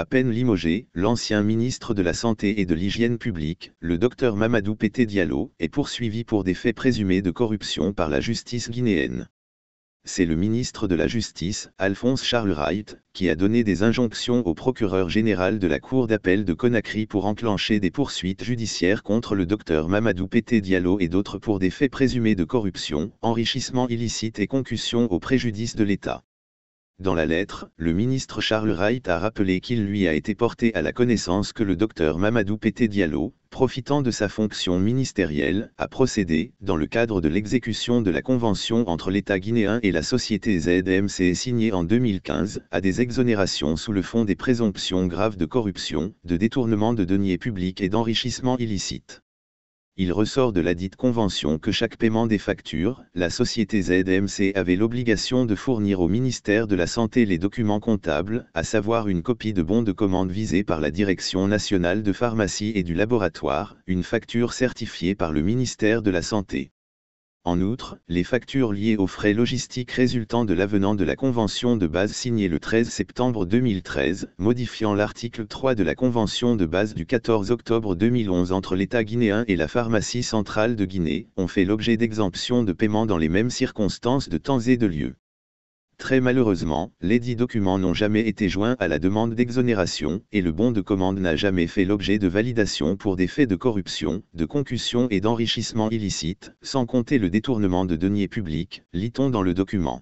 À peine limogé, l'ancien ministre de la Santé et de l'Hygiène publique, le docteur Mamadou Pété Diallo, est poursuivi pour des faits présumés de corruption par la justice guinéenne. C'est le ministre de la Justice, Alphonse Charles Wright, qui a donné des injonctions au procureur général de la Cour d'appel de Conakry pour enclencher des poursuites judiciaires contre le docteur Mamadou Pété Diallo et d'autres pour des faits présumés de corruption, enrichissement illicite et concussion au préjudice de l'État. Dans la lettre, le ministre Charles Wright a rappelé qu'il lui a été porté à la connaissance que le docteur Mamadou Pété Diallo, profitant de sa fonction ministérielle, a procédé, dans le cadre de l'exécution de la convention entre l'État guinéen et la société ZMC signée en 2015, à des exonérations sous le fond des présomptions graves de corruption, de détournement de deniers publics et d'enrichissement illicite il ressort de la dite convention que chaque paiement des factures, la société ZMC avait l'obligation de fournir au ministère de la Santé les documents comptables, à savoir une copie de bon de commande visée par la Direction nationale de pharmacie et du laboratoire, une facture certifiée par le ministère de la Santé. En outre, les factures liées aux frais logistiques résultant de l'avenant de la Convention de base signée le 13 septembre 2013, modifiant l'article 3 de la Convention de base du 14 octobre 2011 entre l'État guinéen et la pharmacie centrale de Guinée, ont fait l'objet d'exemptions de paiement dans les mêmes circonstances de temps et de lieu. Très malheureusement, les dix documents n'ont jamais été joints à la demande d'exonération, et le bon de commande n'a jamais fait l'objet de validation pour des faits de corruption, de concussion et d'enrichissement illicite, sans compter le détournement de deniers publics, lit-on dans le document.